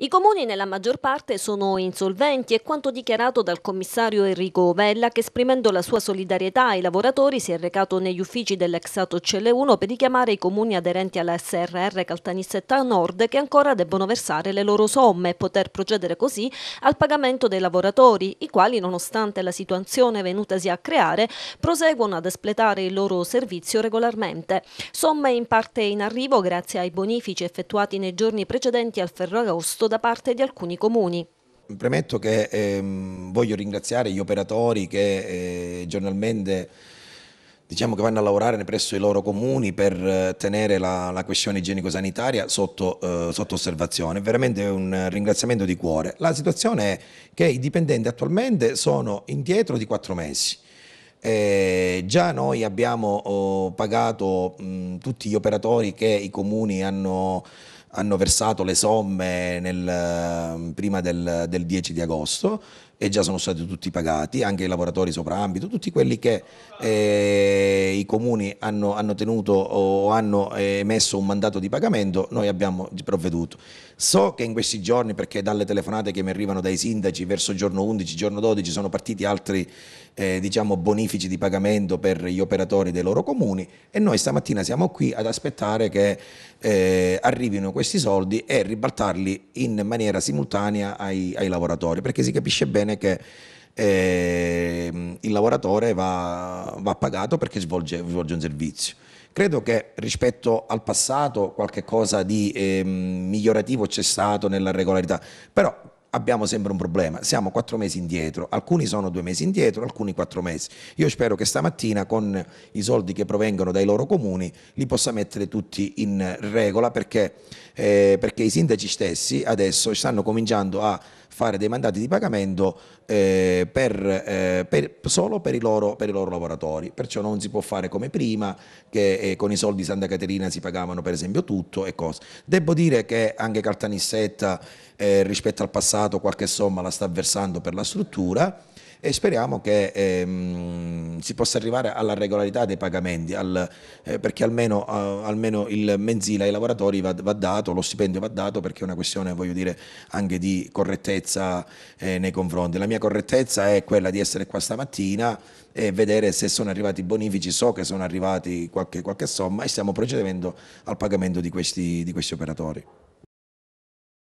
I comuni nella maggior parte sono insolventi e quanto dichiarato dal commissario Enrico Ovella che esprimendo la sua solidarietà ai lavoratori si è recato negli uffici dell'Exato CL1 per richiamare i comuni aderenti alla SRR Caltanissetta Nord che ancora debbono versare le loro somme e poter procedere così al pagamento dei lavoratori, i quali nonostante la situazione venutasi a creare proseguono ad espletare il loro servizio regolarmente. Somme in parte in arrivo grazie ai bonifici effettuati nei giorni precedenti al ferro agosto da parte di alcuni comuni. Premetto che ehm, voglio ringraziare gli operatori che eh, giornalmente diciamo che vanno a lavorare presso i loro comuni per eh, tenere la, la questione igienico-sanitaria sotto, eh, sotto, osservazione. Veramente un ringraziamento di cuore. La situazione è che i dipendenti attualmente sono indietro di quattro mesi. Eh, già noi abbiamo oh, pagato mh, tutti gli operatori che i comuni hanno hanno versato le somme nel, eh, prima del, del 10 di agosto e già sono stati tutti pagati, anche i lavoratori sopra ambito, tutti quelli che eh, i comuni hanno, hanno, tenuto o hanno emesso un mandato di pagamento, noi abbiamo provveduto. So che in questi giorni, perché dalle telefonate che mi arrivano dai sindaci verso giorno 11, giorno 12, sono partiti altri eh, diciamo, bonifici di pagamento per gli operatori dei loro comuni e noi stamattina siamo qui ad aspettare che eh, arrivino questi soldi e ribaltarli in maniera simultanea ai, ai lavoratori, perché si capisce bene che eh, il lavoratore va, va pagato perché svolge, svolge, un servizio. Credo che rispetto al passato qualche cosa di eh, migliorativo c'è stato nella regolarità, però abbiamo sempre un problema, siamo quattro mesi indietro, alcuni sono due mesi indietro, alcuni quattro mesi. Io spero che stamattina con i soldi che provengono dai loro comuni li possa mettere tutti in regola perché, eh, perché i sindaci stessi adesso stanno cominciando a fare dei mandati di pagamento eh, per, eh, per, solo per i, loro, per i, loro, lavoratori, perciò non si può fare come prima che eh, con i soldi di Santa Caterina si pagavano per esempio tutto e cose. Devo dire che anche Caltanissetta eh, rispetto al passato qualche somma la sta versando per la struttura e speriamo che ehm, Ehm, si possa arrivare alla regolarità dei pagamenti, al, eh, perché almeno, uh, almeno, il mensile ai lavoratori va, va, dato, lo stipendio va dato, perché è una questione, voglio dire, anche di correttezza eh, nei confronti. La mia correttezza è quella di essere qua stamattina e vedere se sono arrivati i bonifici, so che sono arrivati qualche, qualche, somma e stiamo procedendo al pagamento di questi, di questi operatori.